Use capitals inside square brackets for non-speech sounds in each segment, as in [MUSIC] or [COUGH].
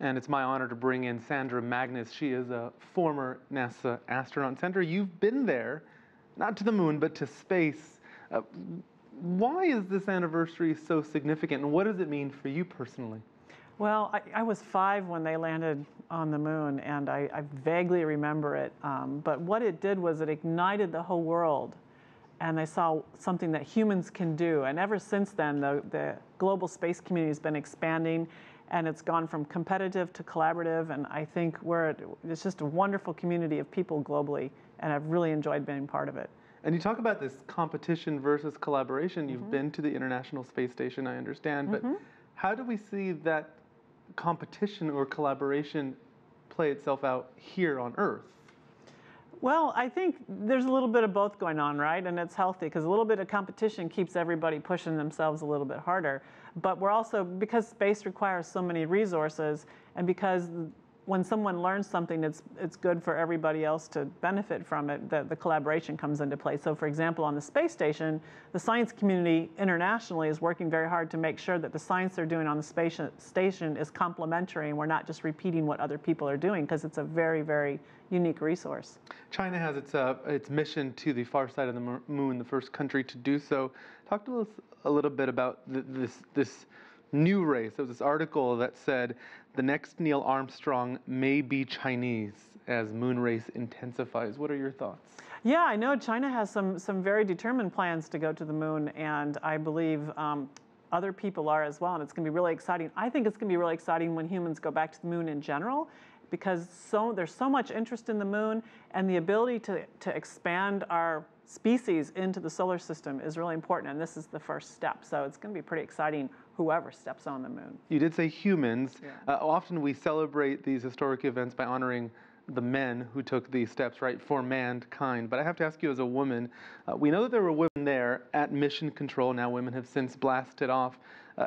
and it's my honor to bring in Sandra Magnus. She is a former NASA astronaut. Sandra, you've been there, not to the moon, but to space. Uh, why is this anniversary so significant, and what does it mean for you personally? Well, I, I was five when they landed on the moon, and I, I vaguely remember it. Um, but what it did was it ignited the whole world, and they saw something that humans can do. And ever since then, the, the global space community has been expanding and it's gone from competitive to collaborative. And I think we're it's just a wonderful community of people globally, and I've really enjoyed being part of it. And you talk about this competition versus collaboration. You've mm-hmm. been to the International Space Station, I understand, but mm-hmm. how do we see that competition or collaboration play itself out here on Earth? Well, I think there's a little bit of both going on, right? And it's healthy because a little bit of competition keeps everybody pushing themselves a little bit harder. But we're also, because space requires so many resources and because when someone learns something it's it's good for everybody else to benefit from it, the, the collaboration comes into play. So, for example, on the space station, the science community internationally is working very hard to make sure that the science they're doing on the space station is complementary and we're not just repeating what other people are doing because it's a very, very unique resource. China has its uh, its mission to the far side of the moon, the first country to do so. Talk to us a little bit about th this this new race. There was this article that said the next Neil Armstrong may be Chinese as moon race intensifies. What are your thoughts? Yeah, I know China has some some very determined plans to go to the moon, and I believe. Um, other people are as well, and it's going to be really exciting. I think it's going to be really exciting when humans go back to the moon in general, because so, there's so much interest in the moon and the ability to, to expand our species into the solar system is really important, and this is the first step. So it's going to be pretty exciting whoever steps on the moon. You did say humans. Yeah. Uh, often we celebrate these historic events by honoring the men who took these steps, right, for mankind. But I have to ask you as a woman, uh, we know that there were women there at Mission Control. Now women have since blasted off. Uh,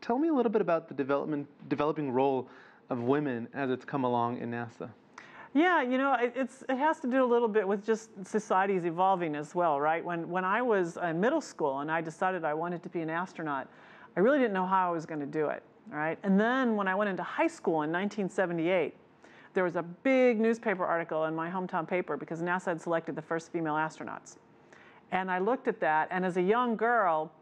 tell me a little bit about the development, developing role of women as it's come along in NASA? Yeah, you know, it, it's, it has to do a little bit with just society's evolving as well, right? When, when I was in middle school and I decided I wanted to be an astronaut, I really didn't know how I was going to do it, all right? And then when I went into high school in 1978, there was a big newspaper article in my hometown paper because NASA had selected the first female astronauts. And I looked at that, and as a young girl,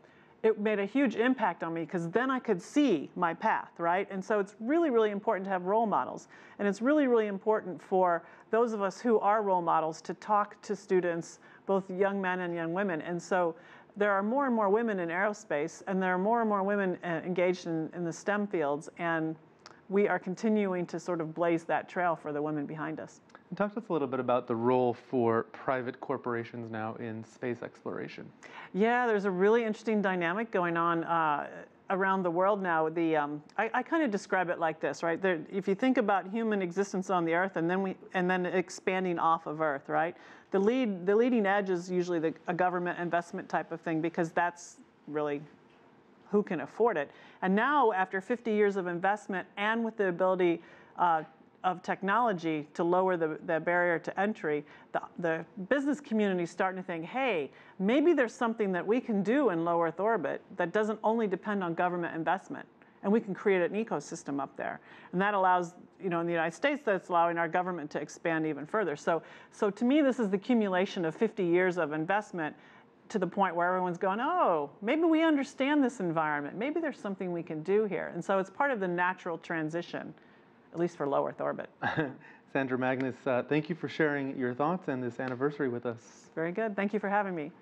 it made a huge impact on me because then I could see my path, right? And so it's really, really important to have role models. And it's really, really important for those of us who are role models to talk to students, both young men and young women. And so there are more and more women in aerospace, and there are more and more women uh, engaged in, in the STEM fields. And we are continuing to sort of blaze that trail for the women behind us. Talk to us a little bit about the role for private corporations now in space exploration. Yeah, there's a really interesting dynamic going on uh, around the world now. The um, I, I kind of describe it like this, right? There, if you think about human existence on the Earth and then we and then expanding off of Earth, right? The lead the leading edge is usually the, a government investment type of thing because that's really who can afford it. And now, after 50 years of investment and with the ability uh, of technology to lower the, the barrier to entry, the, the business community is starting to think, hey, maybe there's something that we can do in low Earth orbit that doesn't only depend on government investment. And we can create an ecosystem up there. And that allows, you know, in the United States, that's allowing our government to expand even further. So, so to me, this is the accumulation of 50 years of investment to the point where everyone's going, oh, maybe we understand this environment. Maybe there's something we can do here. And so it's part of the natural transition at least for low Earth orbit. [LAUGHS] Sandra Magnus, uh, thank you for sharing your thoughts and this anniversary with us. Very good. Thank you for having me.